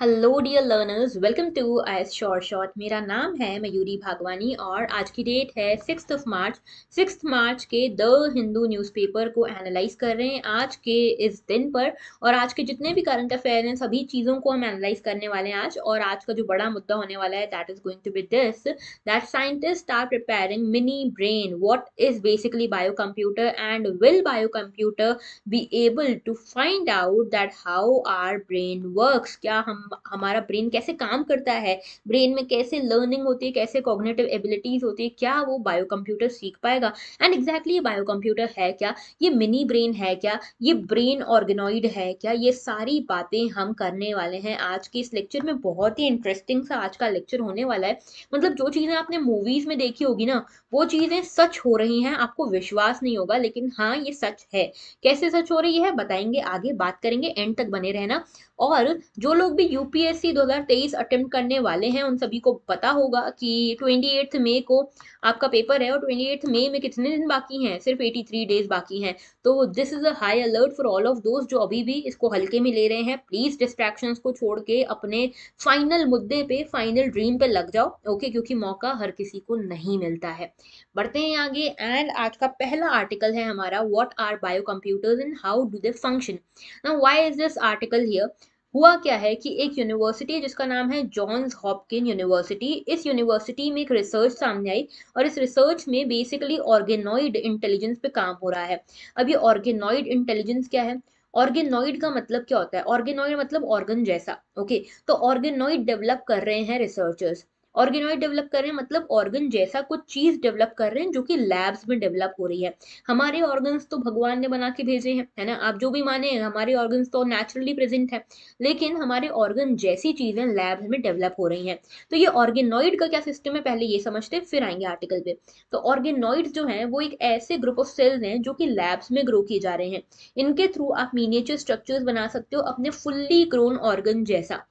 Hello dear learners welcome to I S short short मेरा नाम है मयूरी भागवानी और आज की डेट है six of March six March के द हिंदू न्यूज़पेपर को एनालाइज कर रहे हैं आज के इस दिन पर और आज के जितने भी करंट अफेयर हैं सभी चीज़ों को हम एनालाइज करने वाले हैं आज और आज का जो बड़ा मुद्दा होने वाला है that is going to be this that scientist are preparing mini brain what is basically bio computer and will bio computer be able to find out that how are brain work क्या हम हमारा brain कैसे काम करता है brain में कैसे learning होती है कैसे कॉग्नेटिव एबिलिटीज़ होती है क्या वो बायो कंप्यूटर सीख पाएगा एंड एग्जैक्टली ये बायो कंप्यूटर है क्या ये मिनी ब्रेन है क्या ये ब्रेन ऑर्गेनॉइड है क्या ये सारी बातें हम करने वाले हैं आज के इस लेक्चर में बहुत ही इंटरेस्टिंग सा आज का लेक्चर होने वाला है मतलब जो चीज़ें आपने मूवीज़ में देखी होगी ना वो चीज़ें सच हो रही हैं आपको विश्वास नहीं होगा लेकिन हाँ ये सच है कैसे सच हो रही है बताएंगे आगे बात करेंगे एंड तक बने रहना और जो लोग भी यूपीएससी 2023 अटेम्प्ट करने वाले हैं उन सभी को पता होगा कि ट्वेंटी मई को आपका पेपर है और ट्वेंटी मई में कितने दिन बाकी हैं सिर्फ 83 डेज बाकी हैं तो this is a high alert for all of दोस्त जो अभी भी इसको हल्के में ले रहे हैं प्लीज़ डिस्ट्रैक्शन को छोड़ के अपने फाइनल मुद्दे पे फाइनल ड्रीम पे लग जाओ ओके okay, क्योंकि मौका हर किसी को नहीं मिलता है बढ़ते हैं आगे एंड आज का पहला आर्टिकल है हमारा what are bio computers and how do they function now why is this article here हुआ क्या है कि एक यूनिवर्सिटी है जिसका नाम है जॉन्स हॉपकिन यूनिवर्सिटी इस यूनिवर्सिटी में एक रिसर्च सामने आई और इस रिसर्च में बेसिकली ऑर्गेनॉइड इंटेलिजेंस पे काम हो रहा है अब ये ऑर्गेनॉइड इंटेलिजेंस क्या है ऑर्गेनॉइड का मतलब क्या होता है ऑर्गेनॉइड मतलब ऑर्गन जैसा ओके तो ऑर्गेनॉइड डेवलप कर रहे हैं रिसर्चर्स ऑर्गेनॉइड डेवलप कर रहे हैं मतलब ऑर्गन जैसा कुछ चीज डेवलप कर रहे हैं जो कि लैब्स में डेवलप हो रही है हमारे ऑर्गन्स तो भगवान ने बना के भेजे हैं है ना आप जो भी माने हमारे ऑर्गन्स तो नेचुरली प्रेजेंट है लेकिन हमारे ऑर्गन जैसी चीजें लैब्स में डेवलप हो रही है तो ये ऑर्गेनॉइड का क्या सिस्टम है पहले ये समझते फिर आएंगे आर्टिकल पे तो ऑर्गेनॉइड जो है वो एक ऐसे ग्रुप ऑफ सेल्स हैं जो कि लैब्स में ग्रो किए जा रहे हैं इनके थ्रू आप मीनिएचर स्ट्रक्चर्स बना सकते हो अपने फुल्ली ग्रोन ऑर्गन जैसा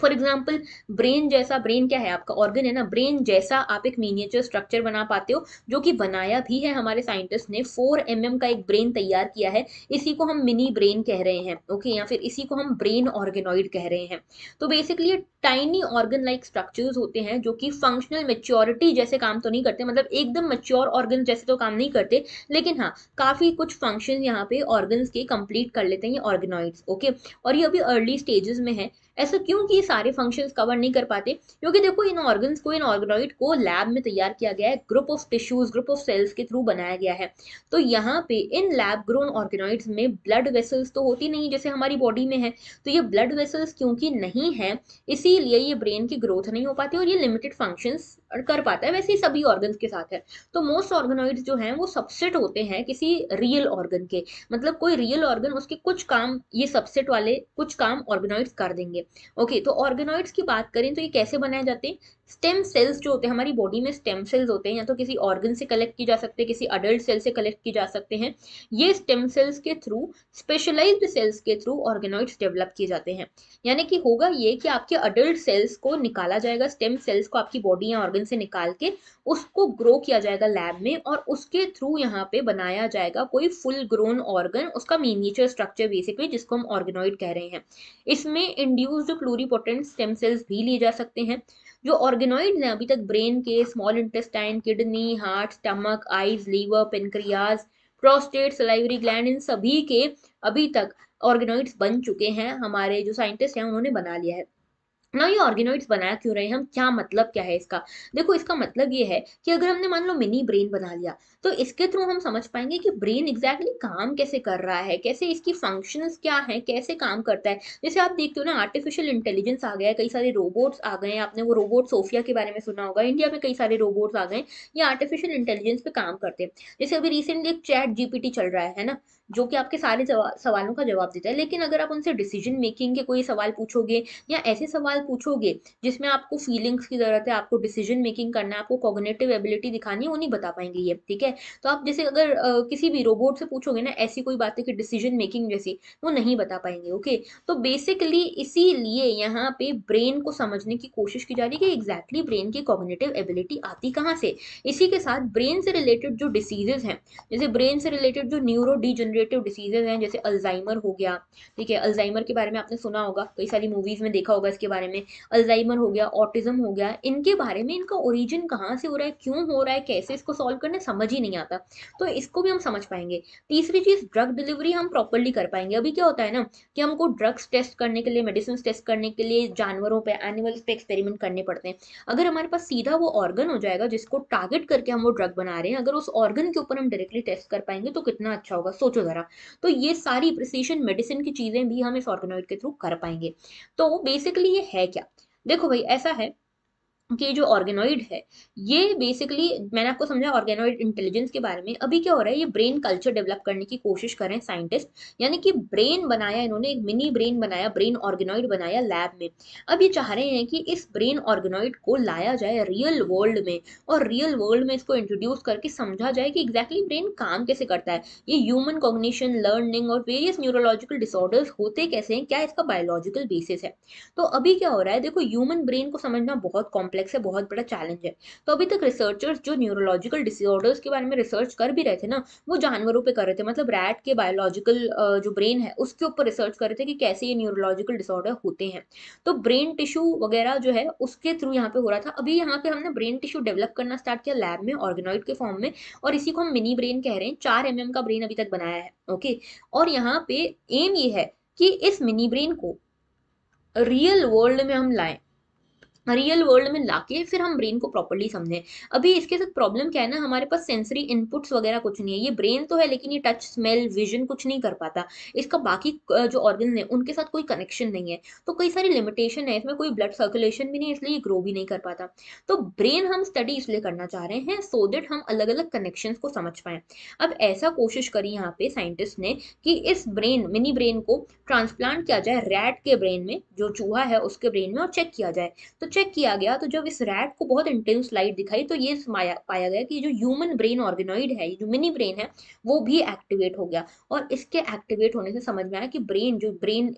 फॉर एग्जाम्पल ब्रेन जैसा ब्रेन क्या है आपका ऑर्गन है ना ब्रेन जैसा आप एक मीनिएचर स्ट्रक्चर बना पाते हो जो कि बनाया भी है हमारे साइंटिस्ट ने फोर एम mm का एक ब्रेन तैयार किया है इसी को हम मिनी ब्रेन कह रहे हैं ओके okay? या फिर इसी को हम ब्रेन ऑर्गेनॉइड कह रहे हैं तो basically tiny organ like structures होते हैं जो कि फंक्शनल मेच्योरिटी जैसे काम तो नहीं करते मतलब एकदम मच्योर ऑर्गन जैसे तो काम नहीं करते लेकिन हाँ काफ़ी कुछ फंक्शन यहाँ पे ऑर्गन के कंप्लीट कर लेते हैं ये ऑर्गेनॉइड ओके okay? और ये अभी अर्ली स्टेजेस में है ऐसा क्यों कि सारे फंक्शंस कवर नहीं कर पाते क्योंकि देखो इन ऑर्गन्स को इन ऑर्गेनॉइड को लैब में तैयार किया गया है group of tissues group of cells के थ्रू बनाया गया है तो यहाँ पे इन लैब ग्रोन ऑर्गेनॉइड्स में ब्लड वेसल्स तो होती नहीं जैसे हमारी बॉडी में है तो ये ब्लड वेसल्स क्योंकि नहीं है इसीलिए ये ब्रेन की ग्रोथ नहीं हो पाती और ये लिमिटेड फंक्शन कर पाता है वैसे ही सभी ऑर्गन्स के साथ है तो मोस्ट ऑर्गेनॉइड जो है वो सबसेट होते हैं किसी रियल ऑर्गन के मतलब कोई रियल ऑर्गन उसके कुछ काम ये सबसेट वाले कुछ काम ऑर्गेनॉइड कर देंगे करेंगे ओके तो ऑर्गेनॉइड्स की बात करें तो ये कैसे बनाए जाते हैं स्टेम सेल्स जो होते हैं हमारी बॉडी में स्टेम सेल्स होते हैं या तो किसी ऑर्गन से कलेक्ट की जा सकते हैं किसी अडल्ट सेल से कलेक्ट की जा सकते हैं ये स्टेम सेल्स के थ्रू स्पेशलाइज सेल्स के थ्रू ऑर्गेनॉइड्स डेवलप किए जाते हैं यानी कि होगा ये कि आपके अडल्ट सेल्स को निकाला जाएगा स्टेम सेल्स को आपकी बॉडी या ऑर्गन से निकाल के उसको ग्रो किया जाएगा लैब में और उसके थ्रू यहाँ पे बनाया जाएगा कोई फुल ग्रोन ऑर्गन उसका मिनीचर स्ट्रक्चर बेसिकली जिसको हम ऑर्गेनॉइड कह रहे हैं इसमें induce infuse pluripotent stem cells भी लिए जा सकते हैं जो ऑर्गेनॉइड हैं अभी तक ब्रेन के small intestine kidney heart stomach eyes liver pancreas prostate salivary gland इन सभी के अभी तक ऑर्गेनॉइड्स बन चुके हैं हमारे जो साइंटिस्ट हैं उन्होंने बना लिया है ना ये ऑर्गेनोइड्स बनाया क्यों रहे हम क्या मतलब क्या है इसका देखो इसका मतलब ये है कि अगर हमने मान लो मिनी ब्रेन बना लिया तो इसके थ्रू हम समझ पाएंगे कि ब्रेन एग्जैक्टली काम कैसे कर रहा है कैसे इसकी फंक्शंस क्या है कैसे काम करता है जैसे आप देखते हो ना आर्टिफिशियल इंटेलिजेंस आ गया है कई सारे रोबोट्स आ गए आपने वो रोबोट सोफिया के बारे में सुना होगा इंडिया में कई सारे रोबोट्स आ गए ये आर्टिफिशियल इंटेलिजेंस पे काम करते हैं जैसे अभी रिसेंटली एक चैट जीपीटी चल रहा है ना जो कि आपके सारे सवालों का जवाब देता है लेकिन अगर आप उनसे डिसीजन मेकिंग के कोई सवाल पूछोगे या ऐसे सवाल पूछोगे जिसमें आपको फीलिंग्स की ज़रूरत है आपको डिसीजन मेकिंग करना है आपको कॉग्नेटिव एबिलिटी दिखानी है वो नहीं बता पाएंगे ये ठीक है तो आप जैसे अगर आ, किसी भी रोबोट से पूछोगे ना ऐसी कोई बात है कि डिसीजन मेकिंग जैसी वो नहीं बता पाएंगे ओके तो बेसिकली इसीलिए यहाँ पे ब्रेन को समझने की कोशिश की जा रही है कि एग्जैक्टली ब्रेन की कॉग्नेटिव एबिलिटी आती कहाँ से इसी के साथ ब्रेन से रिलेटेड जो डिसीजेज हैं जैसे ब्रेन से रिलेटेड जो न्यूरो डिजनरे डिजनरेटिव डिसीजेज हैं जैसे अल्जाइमर हो गया ठीक है अल्जाइमर के बारे में आपने सुना होगा कई सारी मूवीज़ में देखा होगा इसके बारे में अल्जाइमर हो गया ऑटिज्म हो गया इनके बारे में इनका ओरिजिन कहाँ से हो रहा है क्यों हो रहा है कैसे इसको सॉल्व करना समझ ही नहीं आता तो इसको भी हम समझ पाएंगे तीसरी चीज़ ड्रग डिलीवरी हम प्रॉपरली कर पाएंगे अभी क्या होता है ना कि हमको ड्रग्स टेस्ट करने के लिए मेडिसिन टेस्ट करने के लिए जानवरों पर एनिमल्स पे एक्सपेरिमेंट करने पड़ते हैं अगर हमारे पास सीधा वो ऑर्गन हो जाएगा जिसको टारगेट करके हम वो ड्रग बना रहे हैं अगर उस ऑर्गन के ऊपर हम डायरेक्टली टेस्ट कर पाएंगे तो कितना अच्छा होगा सोचो वगैरह तो ये सारी प्रिसीशन मेडिसिन की चीज़ें भी हम इस ऑर्गेनॉइड के थ्रू कर पाएंगे तो बेसिकली ये है क्या देखो भाई ऐसा है कि जो ऑर्गेनॉइड है ये बेसिकली मैंने आपको समझा ऑर्गेनॉइड इंटेलिजेंस के बारे में अभी क्या हो रहा है ये ब्रेन कल्चर डेवलप करने की कोशिश कर रहे हैं साइंटिस्ट यानी कि ब्रेन बनाया इन्होंने एक मिनी ब्रेन बनाया ब्रेन ऑर्गेनॉइड बनाया लैब में अब ये चाह रहे हैं कि इस ब्रेन ऑर्गेनॉइड को लाया जाए रियल वर्ल्ड में और रियल वर्ल्ड में इसको इंट्रोड्यूस करके समझा जाए कि एग्जैक्टली exactly ब्रेन काम कैसे करता है ये ह्यूमन कॉग्निशन लर्निंग और वेरियस न्यूरोलॉजिकल डिसऑर्डर्स होते कैसे हैं क्या इसका बायोलॉजिकल बेसिस है तो अभी क्या हो रहा है देखो ह्यूमन ब्रेन को समझना बहुत कॉम्प्लेक्स कॉम्प्लेक्स है बहुत बड़ा चैलेंज है तो अभी तक रिसर्चर्स जो न्यूरोलॉजिकल डिसऑर्डर्स के बारे में रिसर्च कर भी रहे थे ना वो जानवरों पर कर रहे थे मतलब रैट के बायोलॉजिकल जो ब्रेन है उसके ऊपर रिसर्च कर रहे थे कि कैसे ये न्यूरोलॉजिकल डिसऑर्डर होते हैं तो ब्रेन टिश्यू वगैरह जो है उसके थ्रू यहाँ पे हो रहा था अभी यहाँ पे हमने ब्रेन टिश्यू डेवलप करना स्टार्ट किया लैब में ऑर्गेनॉइड के फॉर्म में और इसी को हम मिनी ब्रेन कह रहे हैं चार एम mm का ब्रेन अभी तक बनाया है ओके और यहाँ पे एम ये है कि इस मिनी ब्रेन को रियल वर्ल्ड में हम लाएं रियल वर्ल्ड में लाके फिर हम ब्रेन को प्रॉपरली समझें अभी इसके साथ प्रॉब्लम क्या है ना हमारे पास सेंसरी इनपुट्स वगैरह कुछ नहीं है ये ब्रेन तो है लेकिन ये टच स्मेल विजन कुछ नहीं कर पाता इसका बाकी जो ऑर्गन है उनके साथ कोई कनेक्शन नहीं है तो कई सारी लिमिटेशन है इसमें कोई ब्लड सर्कुलेशन भी नहीं इसलिए ये ग्रो भी नहीं कर पाता तो ब्रेन हम स्टडी इसलिए करना चाह रहे हैं सो देट हम अलग अलग कनेक्शन को समझ पाए अब ऐसा कोशिश करी यहाँ पे साइंटिस्ट ने कि इस ब्रेन मिनी ब्रेन को ट्रांसप्लांट किया जाए रैट के ब्रेन में जो चूहा है उसके ब्रेन में और चेक किया जाए तो चेक चेक किया गया तो जब इस रैट को बहुत इंटेंस लाइट दिखाई तो ये पाया गया कि जो ह्यूमन ब्रेन ऑर्गेनॉइड है जो मिनी ब्रेन है वो भी एक्टिवेट हो गया और इसके एक्टिवेट होने से समझ में आया कि ब्रेन जो ब्रेन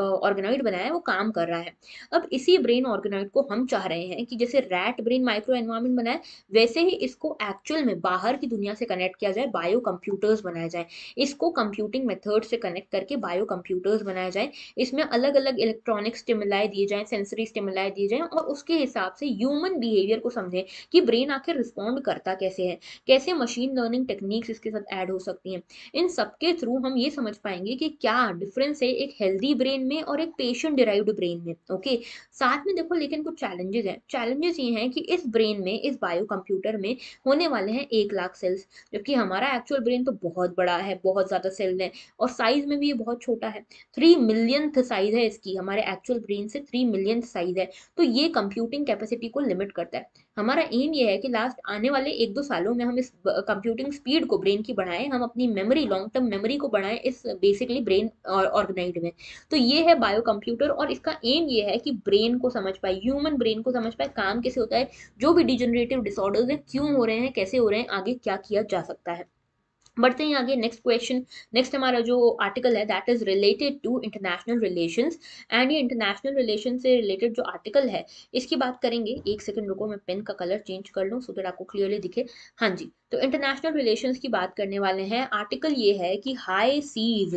ऑर्गेनॉइड बनाया है वो काम कर रहा है अब इसी ब्रेन ऑर्गेनॉइड को हम चाह रहे हैं कि जैसे रैट ब्रेन माइक्रो एनवायरमेंट बनाए वैसे ही इसको एक्चुअल में बाहर की दुनिया से कनेक्ट किया जाए बायो कंप्यूटर्स बनाया जाए इसको कंप्यूटिंग मेथड से कनेक्ट करके बायो कंप्यूटर्स बनाए जाए इसमें अलग अलग इलेक्ट्रॉनिक स्टिमुलाई दिए जाए सेंसरी स्टिमुलाई दिए जाए और मतलब उसके हिसाब से ह्यूमन बिहेवियर को समझें कि ब्रेन आखिर रिस्पॉन्ड करता कैसे है कैसे मशीन लर्निंग टेक्निक्स इसके साथ ऐड हो सकती हैं इन सबके थ्रू हम ये समझ पाएंगे कि क्या डिफरेंस है एक हेल्दी ब्रेन में और एक पेशेंट डिराइव्ड ब्रेन में ओके साथ में देखो लेकिन कुछ चैलेंजेस हैं चैलेंजेस ये हैं कि इस ब्रेन में इस बायो कंप्यूटर में होने वाले हैं एक लाख सेल्स जबकि हमारा एक्चुअल ब्रेन तो बहुत बड़ा है बहुत ज़्यादा सेल है और साइज में भी ये बहुत छोटा है थ्री मिलियंथ साइज है इसकी हमारे एक्चुअल ब्रेन से थ्री मिलियंथ साइज है तो ये ये कंप्यूटिंग कैपेसिटी को लिमिट करता है हमारा एम ये है कि लास्ट आने वाले एक दो सालों में हम इस कंप्यूटिंग स्पीड को ब्रेन की बढ़ाएं हम अपनी मेमोरी लॉन्ग टर्म मेमोरी को बढ़ाएं इस बेसिकली ब्रेन ऑर्गेनाइज में तो ये है बायो कंप्यूटर और इसका एम ये है कि ब्रेन को समझ पाए ह्यूमन ब्रेन को समझ पाए काम कैसे होता है जो भी डिजनरेटिव डिसऑर्डर्स हैं क्यों हो रहे हैं कैसे हो रहे हैं आगे क्या किया जा सकता है बढ़ते हैं आगे नेक्स्ट क्वेश्चन नेक्स्ट हमारा जो आर्टिकल है that is related to international relations and ये इंटरनेशनल रिलेशन से रिलेटेड जो आर्टिकल है इसकी बात करेंगे एक सेकंड रुको मैं पेन का कलर चेंज कर लूँ सो दैट आपको क्लियरली दिखे हाँ जी तो इंटरनेशनल रिलेशंस की बात करने वाले हैं आर्टिकल ये है कि हाई सीज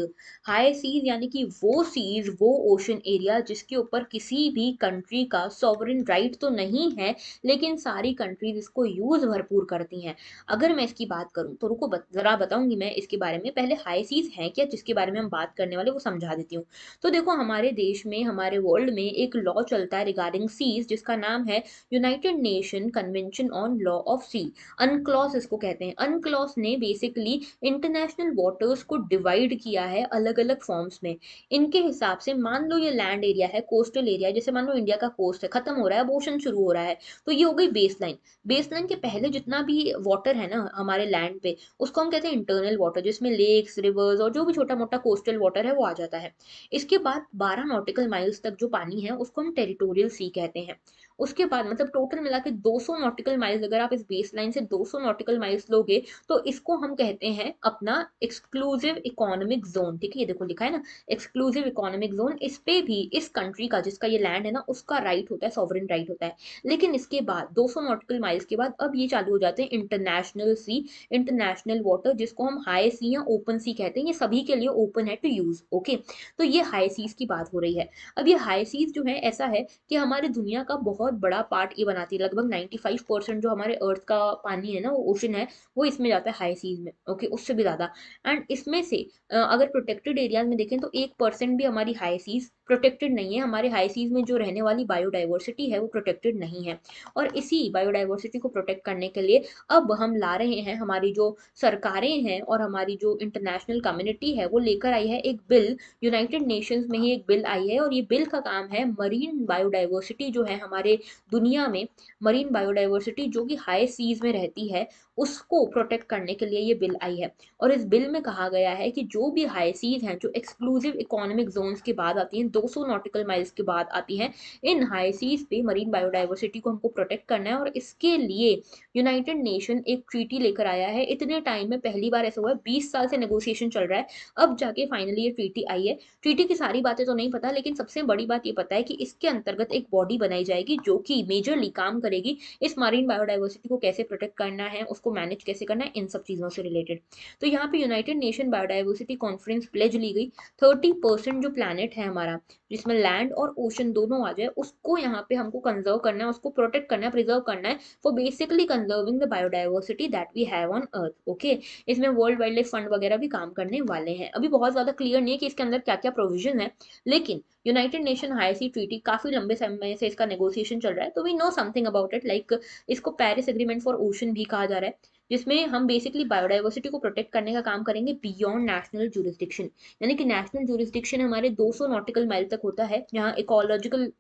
हाई सीज यानी कि वो सीज वो ओशन एरिया जिसके ऊपर किसी भी कंट्री का सॉवरन राइट तो नहीं है लेकिन सारी कंट्रीज इसको यूज़ भरपूर करती हैं अगर मैं इसकी बात करूँ तो रुको ज़रा बताऊंगी मैं इसके बारे में पहले हाई सीज है क्या जिसके बारे में हम बात करने वाले वो समझा देती हूँ तो देखो हमारे देश में हमारे वर्ल्ड में एक लॉ चलता है रिगार्डिंग सीज जिसका नाम है United Nation convention on law of sea UNCLOS इसको कहते हैं अनक्लॉस ने बेसिकली इंटरनेशनल वाटर्स को डिवाइड किया है अलग अलग फॉर्म्स में इनके हिसाब से मान लो ये लैंड एरिया है कोस्टल एरिया जैसे मान लो इंडिया का कोस्ट है खत्म हो रहा है अब ओशन शुरू हो रहा है तो ये हो गई बेसलाइन बेसलाइन के पहले जितना भी वाटर है ना हमारे लैंड पे उसको हम कहते हैं इंटरनल वाटर जिसमें लेक्स रिवर्स और जो भी छोटा मोटा कोस्टल वाटर है वो आ जाता है इसके बाद बारह नोटिकल माइल्स तक जो पानी है उसको हम टेरिटोरियल सी कहते हैं उसके बाद मतलब टोटल मिला के दो नॉटिकल माइल्स अगर आप इस बेस लाइन से 200 नॉटिकल माइल्स लोगे तो इसको हम कहते हैं अपना एक्सक्लूसिव इकोनॉमिक जोन ठीक है ये देखो लिखा है ना एक्सक्लूसिव इकोनॉमिक जोन इस पे भी इस कंट्री का जिसका ये लैंड है ना उसका राइट होता है सॉवरन राइट होता है लेकिन इसके बाद सौ नॉटिकल माइल्स के बाद अब ये चालू हो जाते हैं इंटरनेशनल सी इंटरनेशनल वाटर जिसको हम हाई सी या ओपन सी कहते हैं ये सभी के लिए ओपन है टू यूज ओके तो ये हाई सीज की बात हो रही है अब ये हाई सीज जो है ऐसा है कि हमारे दुनिया का बहुत बहुत बड़ा पार्ट ये बनाती है लगभग फाइव परसेंट जो हमारे अर्थ का पानी है ना वो ओशन है वो इसमें जाता है हाई सीज में ओके उससे भी ज़्यादा एंड इसमें से अगर प्रोटेक्टेड एरियाज में देखें तो एक परसेंट भी हमारी हाई सीज प्रोटेक्टेड नहीं है हमारे हाई सीज में जो रहने वाली बायोडाइवर्सिटी है वो प्रोटेक्टेड नहीं है और इसी बायोडाइवर्सिटी को प्रोटेक्ट करने के लिए अब हम ला रहे हैं हमारी जो सरकारें हैं और हमारी जो इंटरनेशनल कम्युनिटी है वो लेकर आई है एक बिल यूनाइटेड नेशंस में ही एक बिल आई है और ये बिल का काम है मरीन बायोडाइवर्सिटी जो है हमारे दुनिया में मरीन बायोडाइवर्सिटी जो कि हाई सीज में रहती है उसको प्रोटेक्ट करने के लिए ये बिल आई है और इस बिल में कहा गया है कि जो भी हाई सीज हैं जो एक्सक्लूसिव इकोनॉमिक जोन्स के बाद आती हैं 200 नॉटिकल माइल्स के बाद आती है इन हाई सीज पे मरीन बायोडाइवर्सिटी को हमको प्रोटेक्ट करना है और इसके लिए यूनाइटेड नेशन एक ट्रीटी लेकर आया है इतने टाइम में पहली बार ऐसा हुआ है बीस साल से नेगोशिएशन चल रहा है अब जाके फाइनली ये ट्रीटी आई है ट्रीटी की सारी बातें तो नहीं पता लेकिन सबसे बड़ी बात ये पता है कि इसके अंतर्गत एक बॉडी बनाई जाएगी जो कि मेजरली काम करेगी इस मरीन बायोडाइवर्सिटी को कैसे प्रोटेक्ट करना है उसको मैनेज कैसे करना है इन सब चीज़ों से रिलेटेड तो यहाँ पे United Nation biodiversity conference pledge ली गई थर्टी परसेंट जो प्लानट है हमारा जिसमें लैंड और ओशन दोनों आ जाए उसको यहाँ पे हमको कंजर्व करना है उसको प्रोटेक्ट करना है प्रिजर्व करना है for basically conserving the biodiversity that we have on earth okay इसमें वर्ल्ड वाइल्ड लाइफ फंड वगैरह भी काम करने वाले हैं अभी बहुत ज़्यादा क्लियर नहीं है कि इसके अंदर क्या क्या प्रोविजन है लेकिन United Nation high sea treaty काफ़ी लंबे समय से इसका नेगोशिएशन चल रहा है तो we know something about it like इसको पैरिस एग्रीमेंट फॉर ओशन भी कहा जा रहा है जिसमें हम बेसिकली बायोडाइवर्सिटी को प्रोटेक्ट करने का काम करेंगे बियॉन्ड नेशनल जूरिस्डिक्शन यानी कि नेशनल जूरिस्डिक्शन हमारे 200 नॉटिकल माइल तक होता है जहाँ ecological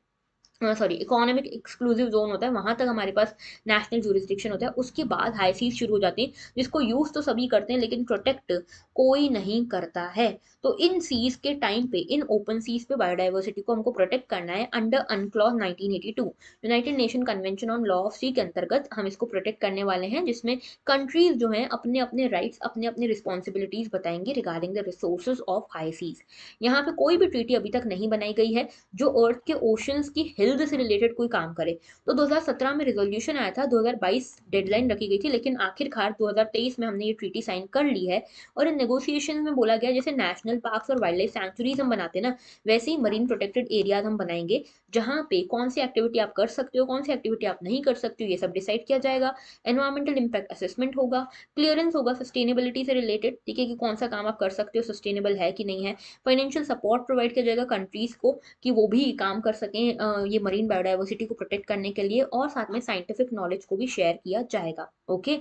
sorry economic exclusive zone होता है वहां तक हमारे पास नेशनल जूरिस्डिक्शन होता है उसके बाद हाई सीज शुरू हो जाती है जिसको यूज़ तो सभी करते हैं लेकिन प्रोटेक्ट कोई नहीं करता है तो इन सीज के टाइम पे इन ओपन सीज पे बायोडाइवर्सिटी को हमको प्रोटेक्ट करना है under UNCLOS 1982 United Nation convention on law of sea के अंतर्गत हम इसको प्रोटेक्ट करने वाले हैं जिसमें कंट्रीज जो है अपने अपने राइट्स अपने अपने रिस्पॉन्सिबिलिटीज़ बताएंगे regarding the resource of high seas यहाँ पे कोई भी ट्रीटी अभी तक नहीं बनाई गई है जो अर्थ के ओशंस की हेल्थ से रिलेटेड कोई काम करे तो 2017 में रेजोल्यूशन आया था 2022 डेडलाइन रखी गई थी लेकिन आखिरकार 2023 में हमने ये ट्रीटी साइन कर ली है और इन नेगोशिएशन में बोला गया जैसे नेशनल पार्क और वाइल्ड लाइफ सेंचुरीज हम बनाते ना वैसे ही मरीन प्रोटेक्टेड एरियाज हम बनाएंगे जहाँ पे कौन सी एक्टिविटी आप कर सकते हो कौन सी एक्टिविटी आप नहीं कर सकते हो ये सब डिसाइड किया जाएगा एनवायरमेंटल इम्पैक्ट असेसमेंट होगा क्लियरेंस होगा सस्टेनेबिलिटी से रिलेटेड ठीक है कि कौन सा काम आप कर सकते हो सस्टेनेबल है कि नहीं है फाइनेंशियल सपोर्ट प्रोवाइड किया जाएगा कंट्रीज को कि वो भी काम कर सकें ये मरीन बायोडाइवर्सिटी को प्रोटेक्ट करने के लिए और साथ में साइंटिफिक नॉलेज को भी शेयर किया जाएगा ओके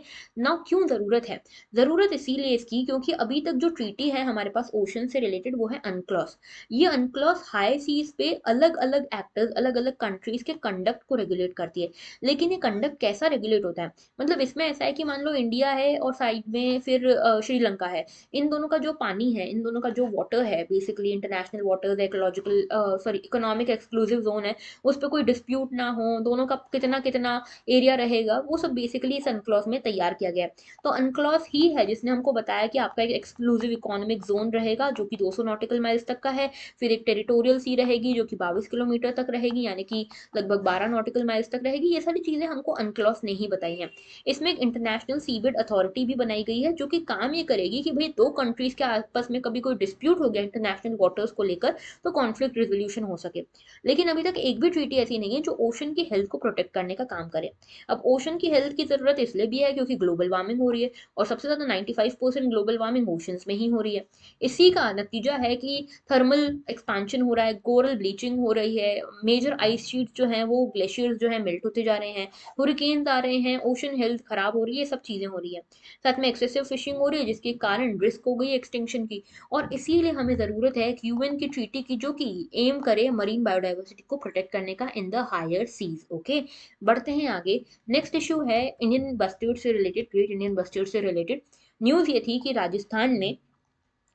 नाउ क्यों ज़रूरत है ज़रूरत इसीलिए इसकी क्योंकि अभी तक जो ट्रीटी है हमारे पास ओशन से रिलेटेड वो है अनक्लॉस ये अनक्लॉस हाई सीज पे अलग अलग एक्टर्स अलग अलग कंट्रीज के कंडक्ट को रेगुलेट करती है लेकिन ये कंडक्ट कैसा रेगुलेट होता है मतलब इसमें ऐसा है कि मान लो इंडिया है और साइड में फिर श्रीलंका है इन दोनों का जो पानी है इन दोनों का जो वाटर है basically international water ecological sorry economic exclusive zone है उस पर कोई डिस्प्यूट ना हो दोनों का कितना कितना एरिया रहेगा वो सब बेसिकली इस अनक्लॉज में तैयार किया गया है तो अनक्लॉज ही है जिसने हमको बताया कि आपका एक एक्सक्लूसिव इकोनॉमिक जोन रहेगा जो कि 200 नॉटिकल माइल्स तक का है फिर एक टेरिटोरियल सी रहेगी जो कि बाईस किलोमीटर तक रहेगी यानी कि लगभग बारह नॉटिकल माइल्स तक रहेगी ये सारी चीज़ें हमको अनक्लॉज नहीं बताई हैं इसमें एक इंटरनेशनल सीबेड अथॉरिटी भी बनाई गई है जो कि काम ये करेगी कि भाई दो कंट्रीज़ के आसपास में कभी कोई डिस्प्यूट हो गया इंटरनेशनल वाटर्स को लेकर तो कॉन्फ्लिक्ट रेजोल्यूशन हो सके लेकिन अभी तक एक भी ट्रीटी ऐसी नहीं है जो ओशन की हेल्थ को प्रोटेक्ट करने का काम करे अब ओशन की हेल्थ की ज़रूरत इसलिए भी है क्योंकि ग्लोबल वार्मिंग हो रही है और सबसे ज़्यादा नाइन्टी ग्लोबल वार्मिंग ओशन में ही हो रही है इसी का नतीजा है कि थर्मल एक्सपांशन हो रहा है कोरल ब्लीचिंग हो रही है मेजर आइस शीट जो है वो ग्लेशियर्स जो है मेल्ट होते जा रहे हैं हुरकेन आ रहे हैं ओशन हेल्थ ख़राब हो रही है सब चीज़ें हो रही है साथ में एक्सेसिव फिशिंग हो रही है जिसके कारण रिस्क हो गई एक्सटेंशन की और इसीलिए हमें ज़रूरत है यूएन की ट्रीटी की जो कि एम करे मरीन बायोडाइवर्सिटी को प्रोटेक्ट करने करने का in the higher seas okay बढ़ते हैं आगे नेक्स्ट इशू है इंडियन बस्ट्यूट से रिलेटेड ग्रेट इंडियन बस्ट्यूट से रिलेटेड न्यूज़ ये थी कि राजस्थान में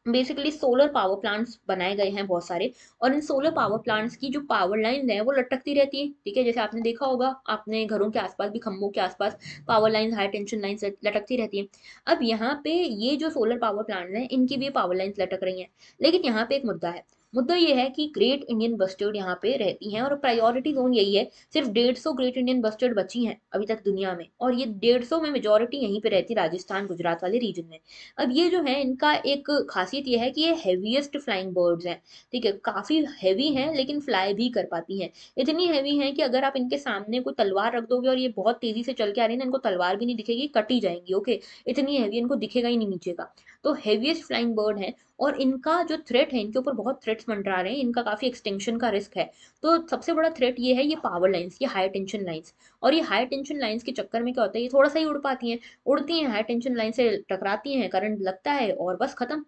बेसिकली सोलर पावर प्लांट्स बनाए गए हैं बहुत सारे और इन सोलर पावर प्लांट्स की जो पावर लाइन है वो लटकती रहती है ठीक है जैसे आपने देखा होगा आपने घरों के आसपास भी खम्भों के आसपास power line high tension line लटकती रहती है अब यहाँ पे ये जो सोलर पावर प्लांट हैं इनकी भी पावर लाइन लटक रही हैं लेकिन यहाँ पे एक मुद्दा है मुद्दा ये है कि ग्रेट इंडियन बस्टर्ड यहाँ पे रहती हैं और प्रायोरिटी जोन यही है सिर्फ डेढ़ सौ ग्रेट इंडियन बस्टर्ड बची हैं अभी तक दुनिया में और ये डेढ़ सौ में मेजोरिटी यहीं पे रहती है राजस्थान गुजरात वाले रीजन में अब ये जो है इनका एक खासियत ये है कि ये हैवीएस्ट फ्लाइंग बर्ड्स हैं ठीक है काफ़ी हैवी हैं लेकिन फ्लाई भी कर पाती हैं इतनी हैवी हैं कि अगर आप इनके सामने कोई तलवार रख दोगे और ये बहुत तेज़ी से चल के आ रही है ना इनको तलवार भी नहीं दिखेगी कटी जाएंगी ओके इतनी हैवी इनको दिखेगा ही नहीं नीचे का तो हेवीएस्ट फ्लाइंग बर्ड है और इनका जो थ्रेट है इनके ऊपर बहुत थ्रेट्स मंडरा रहे हैं इनका काफ़ी एक्सटेंशन का रिस्क है तो सबसे बड़ा थ्रेट ये है ये पावर लाइन्स ये हाई टेंशन लाइन्स और ये हाई टेंशन लाइन्स के चक्कर में क्या होता है ये थोड़ा सा ही उड़ पाती हैं उड़ती हैं हाई टेंशन लाइन से टकराती हैं करंट लगता है और बस खत्म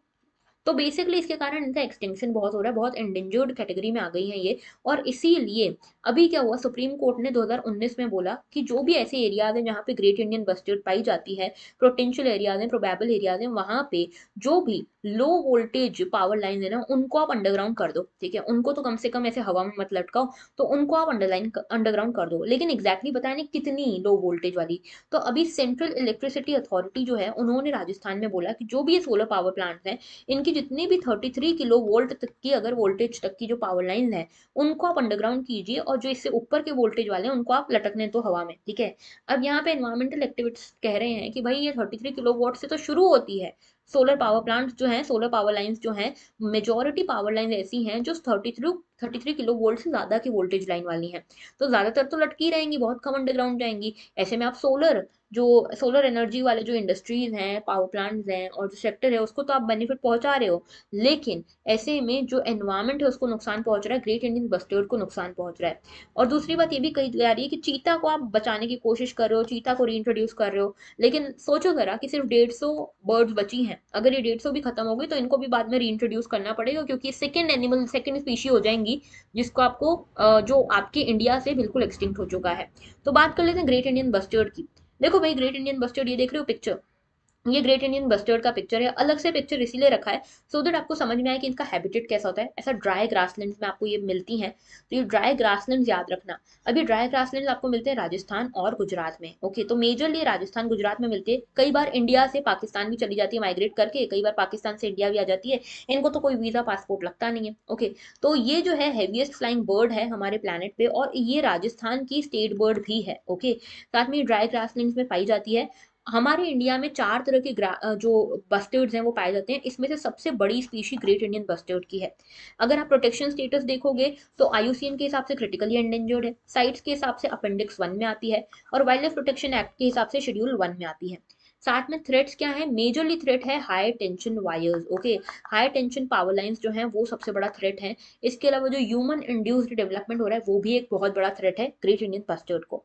तो बेसिकली इसके कारण इनका एक्सटेंशन बहुत हो रहा है बहुत इंडेंजर्ड कैटेगरी में आ गई हैं ये और इसीलिए अभी क्या हुआ सुप्रीम कोर्ट ने 2019 में बोला कि जो भी ऐसे एरियाज हैं जहाँ पे ग्रेट इंडियन बस्टर्ड पाई जाती है पोटेंशियल एरियाज हैं प्रोबेबल एरियाज हैं वहाँ पे जो भी लो वोल्टेज पावर लाइन है ना उनको आप अंडरग्राउंड कर दो ठीक है उनको तो कम से कम ऐसे हवा में मत लटकाओ तो उनको आप अंडरलाइन अंडरग्राउंड कर दो लेकिन एग्जैक्टली बताया नहीं कितनी लो वोल्टेज वाली तो अभी सेंट्रल इलेक्ट्रिसिटी अथॉरिटी जो है उन्होंने राजस्थान में बोला कि जो भी ये सोलर पावर प्लांट हैं इनकी की जितनी भी थर्टी थ्री किलो वोल्ट तक की अगर वोल्टेज तक की जो पावर लाइन है उनको आप अंडरग्राउंड कीजिए और जो इससे ऊपर के वोल्टेज वाले हैं उनको आप लटकने तो हवा में ठीक है अब यहाँ पे एनवायरमेंटल एक्टिविटीज कह रहे हैं कि भाई ये थर्टी थ्री किलो वोट से तो शुरू होती है सोलर पावर प्लांट जो है सोलर पावर लाइन्स जो है मेजोरिटी पावर लाइन ऐसी हैं जो thirty thirty three kilo volt से ज़्यादा की वोल्टेज लाइन वाली है तो ज़्यादातर तो लटकी रहेंगी बहुत कम अंडरग्राउंड जाएंगी ऐसे में आप सोलर जो सोलर एनर्जी वाले जो इंडस्ट्रीज हैं पावर प्लांट्स हैं और जो सेक्टर है उसको तो आप बेनिफिट पहुंचा रहे हो लेकिन ऐसे में जो एनवायरमेंट है उसको नुकसान पहुंच रहा है ग्रेट इंडियन बस्टर्ड को नुकसान पहुंच रहा है और दूसरी बात ये भी कही जा रही है कि चीता को आप बचाने की कोशिश कर रहे हो चीता को रीइंट्रोड्यूस कर रहे हो लेकिन सोचो ज़रा कि सिर्फ डेढ़ सौ बर्ड्स बची हैं अगर ये डेढ़ सौ भी खत्म हो गई तो इनको भी बाद में रीइंट्रोड्यूस करना पड़ेगा क्योंकि सेकेंड एनिमल सेकेंड स्पीशी हो जाएंगी मिलेगी जिसको आपको जो आपके इंडिया से बिल्कुल एक्सटिंक्ट हो चुका है तो बात कर लेते हैं ग्रेट इंडियन बस्टर्ड की देखो भाई ग्रेट इंडियन बस्टर्ड ये देख रहे हो पिक्चर ये ग्रेट इंडियन बस्टर्ड का पिक्चर है अलग से पिक्चर इसीलिए रखा है सो so दैट आपको समझ में आए कि इनका हैबिटेट कैसा होता है ऐसा ड्राई ग्रासलैंड्स में आपको ये मिलती हैं तो ये ड्राई ग्रासलैंड्स याद रखना अभी ड्राई ग्रासलैंड्स आपको मिलते हैं राजस्थान और गुजरात में ओके तो मेजरली राजस्थान गुजरात में मिलते हैं कई बार इंडिया से पाकिस्तान भी चली जाती है माइग्रेट करके कई बार पाकिस्तान से इंडिया भी आ जाती है इनको तो कोई वीज़ा पासपोर्ट लगता नहीं है ओके तो ये जो है हैवीएस्ट फ्लाइंग बर्ड है हमारे प्लानट पे और ये राजस्थान की स्टेट बर्ड भी है ओके साथ में ड्राई ग्रासलैंड्स में पाई जाती है हमारे इंडिया में चार तरह के जो बस्टर्ड्स हैं वो पाए जाते हैं इसमें से सबसे बड़ी स्पीशी ग्रेट इंडियन बस्टर्ड की है अगर आप प्रोटेक्शन स्टेटस देखोगे तो आयुसीएन के हिसाब से क्रिटिकली एंडेंजर्ड है साइट्स के हिसाब से अपेंडिक्स वन में आती है और वाइल्ड लाइफ प्रोटेक्शन एक्ट के हिसाब से शेड्यूल वन में आती है साथ में थ्रेट्स क्या है मेजरली थ्रेट है high tension wires okay high tension power lines जो है वो सबसे बड़ा थ्रेट है इसके अलावा जो ह्यूमन इंड्यूस्ड डेवलपमेंट हो रहा है वो भी एक बहुत बड़ा थ्रेट है ग्रेट इंडियन पस्टर्ड को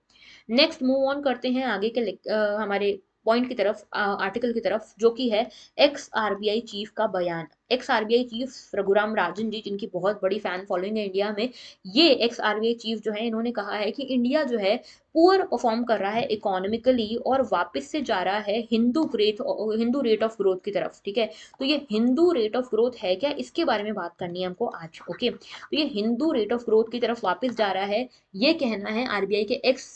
नेक्स्ट मूव ऑन करते हैं आगे के आ, हमारे पॉइंट की तरफ आर्टिकल की तरफ जो कि है एक्स आरबीआई चीफ का बयान ex RBI chief Raghuram Rajan ji जिनकी बहुत बड़ी फैन फॉलोइंग है इंडिया में ये एक्स आरबीआई चीफ जो है इन्होंने कहा है कि इंडिया जो है पुअर परफॉर्म कर रहा है इकोनॉमिकली और वापस से जा रहा है Hindu growth Hindu rate of growth की तरफ ठीक है तो ये हिंदू रेट ऑफ ग्रोथ है क्या इसके बारे में बात करनी है हमको आज ओके तो ये हिंदू रेट ऑफ ग्रोथ की तरफ वापस जा रहा है ये कहना है आरबीआई के एक्स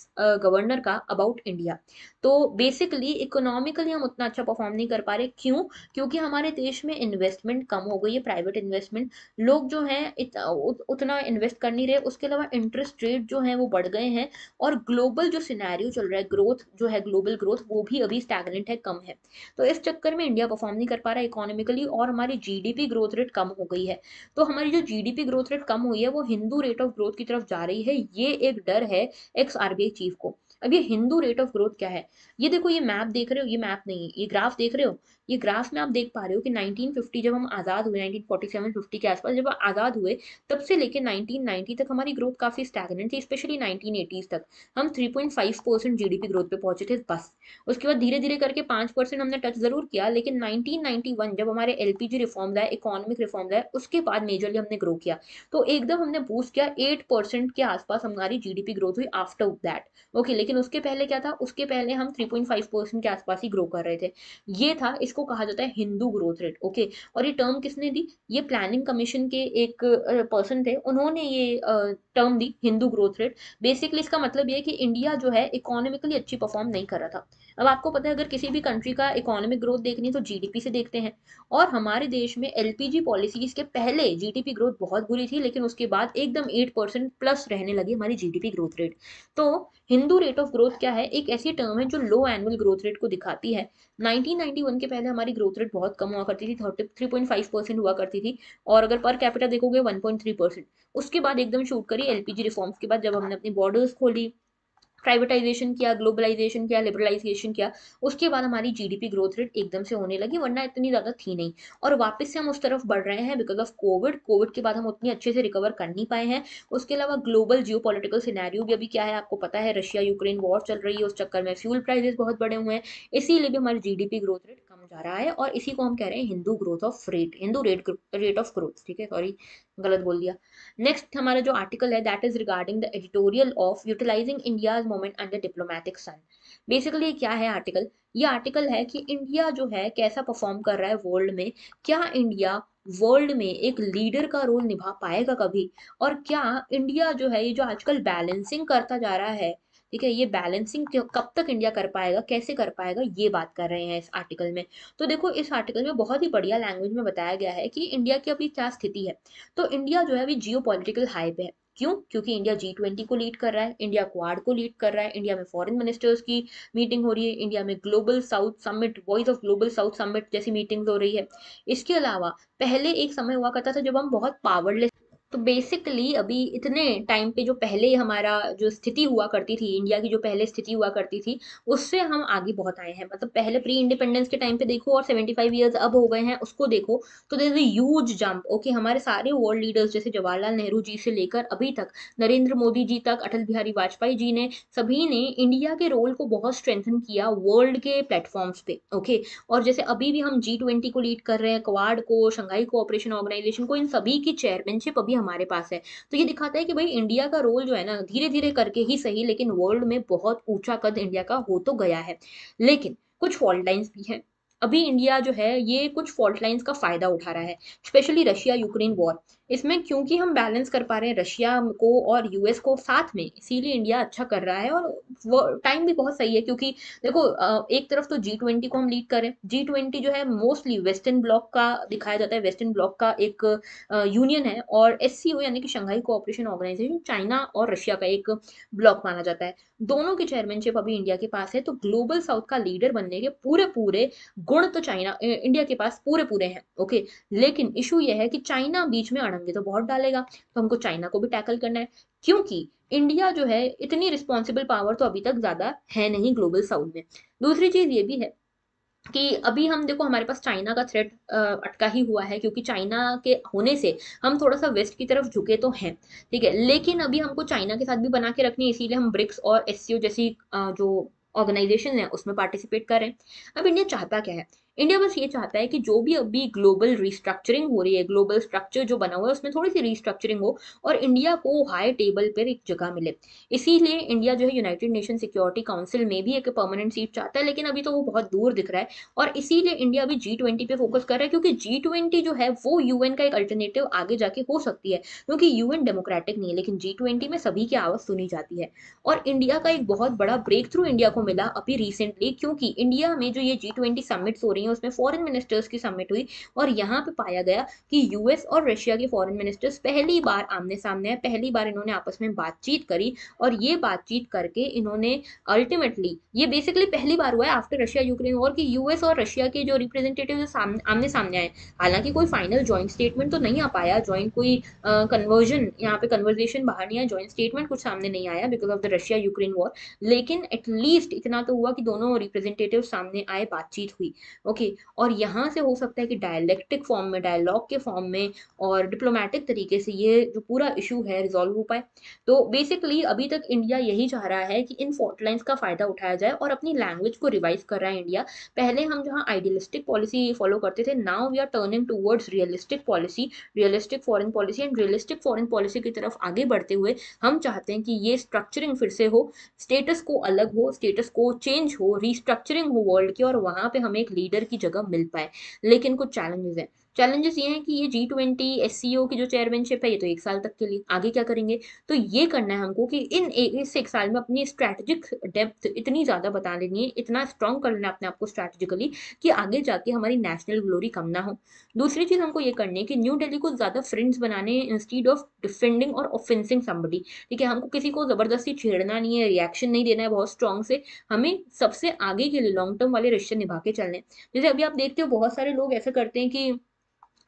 गवर्नर का अबाउट इंडिया तो बेसिकली इकोनॉमिकली हम उतना अच्छा परफॉर्म नहीं कर पा रहे क्यों क्योंकि हमारे देश में इन्वेस्टमेंट इन्वेस्टमेंट कम हो गई है प्राइवेट इन्वेस्टमेंट लोग जो हैं उत, उतना इन्वेस्ट कर नहीं रहे उसके अलावा इंटरेस्ट रेट जो है वो बढ़ गए हैं और ग्लोबल जो सिनेरियो चल रहा है ग्रोथ जो है ग्लोबल ग्रोथ वो भी अभी स्टैगनेंट है कम है तो इस चक्कर में इंडिया परफॉर्म नहीं कर पा रहा इकोनॉमिकली और हमारी जीडीपी ग्रोथ रेट कम हो गई है तो हमारी जो जीडीपी ग्रोथ रेट कम हुई है वो हिंदू रेट ऑफ ग्रोथ की तरफ जा रही है ये एक डर है एक्स आरबीआई चीफ को अब ये हिंदू रेट ऑफ ग्रोथ क्या है ये देखो ये मैप देख रहे हो ये मैप नहीं है ये ग्राफ देख रहे हो ये ग्राफ में आप देख पा रहे हो कि 1950 जब हम आज़ाद हुए 1947 50 के आसपास जब आज़ाद हुए तब से लेकर 1990 तक हमारी ग्रोथ काफ़ी स्टैगनेंट थी स्पेशली 1980s तक हम 3.5 परसेंट जी ग्रोथ पे पहुंचे थे बस उसके बाद धीरे धीरे करके पाँच परसेंट हमने टच ज़रूर किया लेकिन 1991 जब हमारे एल रिफॉर्म आए इकोनॉमिक रिफॉर्म आए उसके बाद मेजरली हमने ग्रो किया तो एकदम हमने बूस्ट किया एट के आसपास हमारी जी ग्रोथ हुई आफ्टर दैट ओके लेकिन उसके पहले क्या था उसके पहले हम थ्री के आसपास ही ग्रो कर रहे थे ये था इसको इसको कहा जाता है हिंदू ग्रोथ रेट ओके और ये टर्म किसने दी ये प्लानिंग कमीशन के एक पर्सन थे उन्होंने ये टर्म दी हिंदू ग्रोथ रेट बेसिकली इसका मतलब ये कि इंडिया जो है इकोनॉमिकली अच्छी परफॉर्म नहीं कर रहा था अब आपको पता है अगर किसी भी कंट्री का इकोनॉमिक ग्रोथ देखनी है तो जीडीपी से देखते हैं और हमारे देश में एलपीजी पॉलिसीज के पहले जीडीपी ग्रोथ बहुत बुरी थी लेकिन उसके बाद एकदम एट परसेंट प्लस रहने लगी हमारी जीडीपी ग्रोथ रेट तो हिंदू रेट ऑफ ग्रोथ क्या है एक ऐसी टर्म है जो लो एनुअल ग्रोथ रेट को दिखाती है नाइनटीन के पहले हमारी ग्रोथ रेट बहुत कम हुआ करती थी thirty three point five percent हुआ करती थी और अगर पर कैपिटल देखोगे वन पॉइंट थ्री परसेंट उसके बाद एकदम शूट करी एलपीजी रिफॉर्म्स के बाद जब हमने अपनी बॉर्डर्स खोली प्राइवेटाइजेशन किया ग्लोबलाइजेशन किया लिबरलाइजेशन किया उसके बाद हमारी जीडीपी ग्रोथ रेट एकदम से होने लगी वरना इतनी ज़्यादा थी नहीं और वापस से हम उस तरफ बढ़ रहे हैं बिकॉज ऑफ कोविड कोविड के बाद हम उतनी अच्छे से रिकवर कर नहीं पाए हैं उसके अलावा ग्लोबल जियो पोलिटिकल सिनारियो भी अभी क्या है आपको पता है रशिया यूक्रेन वॉर चल रही है उस चक्कर में फ्यूल प्राइजेस बहुत बड़े हुए हैं इसीलिए भी हमारी जी ग्रोथ रेट कम जा रहा है और इसी को हम कह रहे हैं Hindu growth of rate Hindu rate rate of growth ठीक है सॉरी गलत बोल दिया नेक्स्ट हमारा जो आर्टिकल है that is regarding the editorial of utilizing India moment under diplomatic sun basically क्या है आर्टिकल ये आर्टिकल है कि इंडिया जो है कैसा परफॉर्म कर रहा है वर्ल्ड में क्या इंडिया वर्ल्ड में एक लीडर का रोल निभा पाएगा कभी और क्या इंडिया जो है ये जो आजकल बैलेंसिंग करता जा रहा है ठीक है ये बैलेंसिंग कब तक इंडिया कर पाएगा कैसे कर पाएगा ये बात कर रहे हैं इस आर्टिकल में तो देखो इस आर्टिकल में बहुत ही बढ़िया लैंग्वेज में बताया गया है कि इंडिया की अभी क्या स्थिति है तो इंडिया जो है अभी जियो हाई पे है क्यों क्योंकि इंडिया जी ट्वेंटी को लीड कर रहा है इंडिया क्वाड को लीड कर रहा है इंडिया में फॉरेन मिनिस्टर्स की मीटिंग हो रही है इंडिया में global south summit voice of global south summit जैसी मीटिंग्स हो रही है इसके अलावा पहले एक समय हुआ करता था जब हम बहुत पावरलेस तो बेसिकली अभी इतने टाइम पे जो पहले हमारा जो स्थिति हुआ करती थी इंडिया की जो पहले स्थिति हुआ करती थी उससे हम आगे बहुत आए हैं मतलब पहले प्री इंडिपेंडेंस के टाइम पे देखो और सेवेंटी फाइव ईयर्स अब हो गए हैं उसको देखो तो there is huge jump okay हमारे सारे वर्ल्ड लीडर्स जैसे जवाहरलाल नेहरू जी से लेकर अभी तक नरेंद्र मोदी जी तक अटल बिहारी वाजपेयी जी ने सभी ने इंडिया के रोल को बहुत स्ट्रेंथन किया वर्ल्ड के प्लेटफॉर्म्स पे ओके और जैसे अभी भी हम जी ट्वेंटी को लीड कर रहे हैं क्वाड को शंघाई कोऑपरेशन ऑर्गेनाइजेशन को इन सभी की चेयरमैनशिप अभी हमारे पास है तो ये दिखाता है कि भाई इंडिया का रोल जो है ना धीरे धीरे करके ही सही लेकिन वर्ल्ड में बहुत ऊंचा कद इंडिया का हो तो गया है लेकिन कुछ फॉल्ट लाइन्स भी हैं अभी इंडिया जो है ये कुछ फॉल्ट लाइन्स का फायदा उठा रहा है स्पेशली रशिया यूक्रेन वॉर इसमें क्योंकि हम बैलेंस कर पा रहे हैं रशिया को और यूएस को साथ में इसीलिए इंडिया अच्छा कर रहा है और टाइम भी बहुत सही है क्योंकि देखो एक तरफ तो जी ट्वेंटी को हम लीड करें जी ट्वेंटी जो है मोस्टली वेस्टर्न ब्लॉक का दिखाया जाता है वेस्टर्न ब्लॉक का एक यूनियन है और एस सी ओ यानी कि शंघाई कोऑपरेशन ऑर्गेनाइजेशन चाइना और रशिया का एक ब्लॉक माना जाता है दोनों की चेयरमैनशिप अभी इंडिया के पास है तो ग्लोबल साउथ का लीडर बनने के पूरे पूरे गुण तो चाइना इंडिया के पास पूरे पूरे हैं ओके लेकिन इशू यह है कि चाइना बीच में अड़ डालेंगे तो बहुत डालेगा तो हमको चाइना को भी टैकल करना है क्योंकि इंडिया जो है इतनी रिस्पॉन्सिबल पावर तो अभी तक ज़्यादा है नहीं ग्लोबल साउथ में दूसरी चीज़ ये भी है कि अभी हम देखो हमारे पास चाइना का थ्रेट अटका ही हुआ है क्योंकि चाइना के होने से हम थोड़ा सा वेस्ट की तरफ झुके तो हैं ठीक है लेकिन अभी हमको चाइना के साथ भी बना के रखनी है इसीलिए हम ब्रिक्स और एस जैसी जो ऑर्गेनाइजेशन है उसमें पार्टिसिपेट कर रहे हैं अब इंडिया चाहता क्या है इंडिया बस ये चाहता है कि जो भी अभी ग्लोबल रिस्ट्रक्चरिंग हो रही है ग्लोबल स्ट्रक्चर जो बना हुआ है उसमें थोड़ी सी रिस्ट्रक्चरिंग हो और इंडिया को हाई टेबल पर एक जगह मिले इसीलिए इंडिया जो है यूनाइटेड नेशन सिक्योरिटी काउंसिल में भी एक परमानेंट सीट चाहता है लेकिन अभी तो वो बहुत दूर दिख रहा है और इसीलिए इंडिया अभी जी ट्वेंटी पे फोकस कर रहा है क्योंकि जी ट्वेंटी जो है वो यूएन का एक अल्टरनेटिव आगे जाके हो सकती है क्योंकि यूएन डेमोक्रेटिक नहीं है लेकिन जी ट्वेंटी में सभी की आवाज़ सुनी जाती है और इंडिया का एक बहुत बड़ा ब्रेक थ्रू इंडिया को मिला अभी रिसेंटली क्योंकि इंडिया में जो ये जी ट्वेंटी समिट्स हो रही हुई है उसमें फॉरेन मिनिस्टर्स की समिट हुई और यहाँ पे पाया गया कि यूएस और रशिया के फॉरेन मिनिस्टर्स पहली बार आमने सामने है पहली बार इन्होंने आपस में बातचीत करी और ये बातचीत करके इन्होंने अल्टीमेटली ये बेसिकली पहली बार हुआ है आफ्टर रशिया यूक्रेन और कि यूएस और रशिया के जो रिप्रेजेंटेटिव आमने सामने आए हालांकि कोई फाइनल ज्वाइंट स्टेटमेंट तो नहीं आ पाया ज्वाइंट कोई कन्वर्जन यहाँ पे कन्वर्जेशन बाहर नहीं आया ज्वाइंट स्टेटमेंट कुछ सामने नहीं आया because of the Russia Ukraine war लेकिन एटलीस्ट इतना तो हुआ कि दोनों रिप्रेजेंटेटिव सामने आए बातचीत हुई ओके और यहाँ से हो सकता है कि डायलैक्टिक फॉर्म में डायलॉग के फॉर्म में और डिप्लोमेटिक तरीके से ये जो पूरा इशू है रिजॉल्व हो पाए तो बेसिकली अभी तक इंडिया यही चाह रहा है कि इन फॉल्ट लाइन्स का फ़ायदा उठाया जाए और अपनी लैंग्वेज को रिवाइज कर रहा है इंडिया पहले हम जहाँ आइडियलिस्टिक पॉलिसी फॉलो करते थे now we are turning towards realistic policy realistic foreign policy and realistic foreign policy की तरफ आगे बढ़ते हुए हम चाहते हैं कि ये स्ट्रक्चरिंग फिर से हो स्टेटस को अलग हो स्टेटस को चेंज हो रिस्ट्रक्चरिंग हो वर्ल्ड की और वहाँ पर हमें एक लीडर की जगह मिल पाए लेकिन कुछ चैलेंजेस हैं चैलेंजेस ये हैं कि ये जी ट्वेंटी एस की जो चेयरमैनशिप है ये तो एक साल तक के लिए आगे क्या करेंगे तो ये करना है हमको कि इन एक, इस एक साल में अपनी स्ट्रैटेजिक डेप्थ इतनी ज़्यादा बता लेनी है इतना स्ट्रॉन्ग कर लेना अपने आप को स्ट्रैटेजिकली कि आगे जाके हमारी नेशनल ग्लोरी कम ना हो दूसरी चीज़ हमको ये करनी है कि न्यू डेली को ज़्यादा फ्रेंड्स बनाने इंस्टीड ऑफ डिफेंडिंग और ऑफेंसिंग समबडी ठीक है हमको किसी को ज़बरदस्ती छेड़ना नहीं है रिएक्शन नहीं देना है बहुत स्ट्रॉन्ग से हमें सबसे आगे के लिए लॉन्ग टर्म वाले रिश्ते निभा के चलने जैसे अभी आप देखते हो बहुत सारे लोग ऐसा करते हैं कि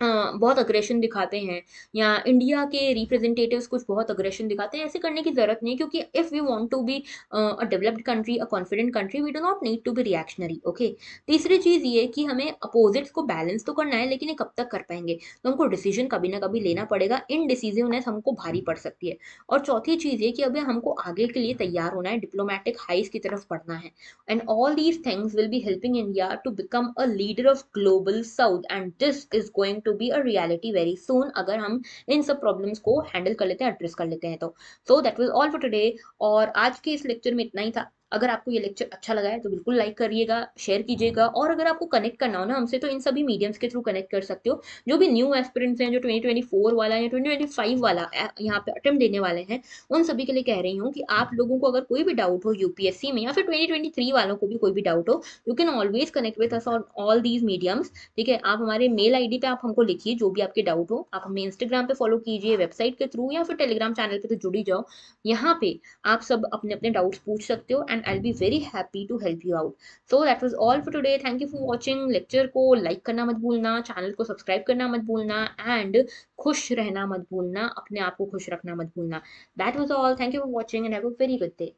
बहुत अग्रेशन दिखाते हैं या इंडिया के रिप्रेजेंटेटिव्स कुछ बहुत अग्रेशन दिखाते हैं ऐसे करने की ज़रूरत नहीं क्योंकि if we want to be a developed country a confident country we do not need to be reactionary okay तीसरी चीज़ ये कि हमें अपोजिट्स को बैलेंस तो करना है लेकिन ये कब तक कर पाएंगे तो हमको डिसीजन कभी ना कभी लेना पड़ेगा इन डिसीजनस हमको भारी पड़ सकती है और चौथी चीज़ ये कि अभी हमको आगे के लिए तैयार होना है डिप्लोमेटिक हाइस की तरफ पढ़ना है and all these things will be helping India to become a leader of global South and this is going to to be a reality very soon अगर हम इन सब प्रॉब्लम्स को हैंडल कर लेते हैं एड्रेस कर लेते हैं तो so that will all for today और आज के इस लेक्चर में इतना ही था अगर आपको ये लेक्चर अच्छा लगा है तो बिल्कुल लाइक करिएगा शेयर कीजिएगा और अगर आपको कनेक्ट करना हो ना हमसे तो इन सभी मीडियम्स के थ्रू कनेक्ट कर सकते हो जो भी न्यू एस्पिरेंट्स हैं जो 2024 वाला या 2025 वाला यहाँ पे अटेम्प देने वाले हैं उन सभी के लिए कह रही हूँ कि आप लोगों को अगर कोई भी डाउट हो यूपीएससी में या फिर ट्वेंटी वालों को भी कोई भी डाउट हो you can always connect with us on all these mediums ठीक है आप हमारे मेल आई पे आप हमको लिखिए जो भी आपके डाउट हो आप हमें इंस्टाग्राम पे फॉलो कीजिए वेबसाइट के थ्रू या फिर टेलीग्राम चैनल पर तो जुड़ी जाओ यहाँ पे आप सब अपने अपने डाउट्स पूछ सकते हो and and I be very happy to help you out so that was all for today thank you for watching lecture को like करना मत भूलना चैनल को सब्सक्राइब करना मत भूलना एंड खुश रहना मत भूलना अपने आप को खुश रखना मत भूलना that was all thank you for watching and have a very good day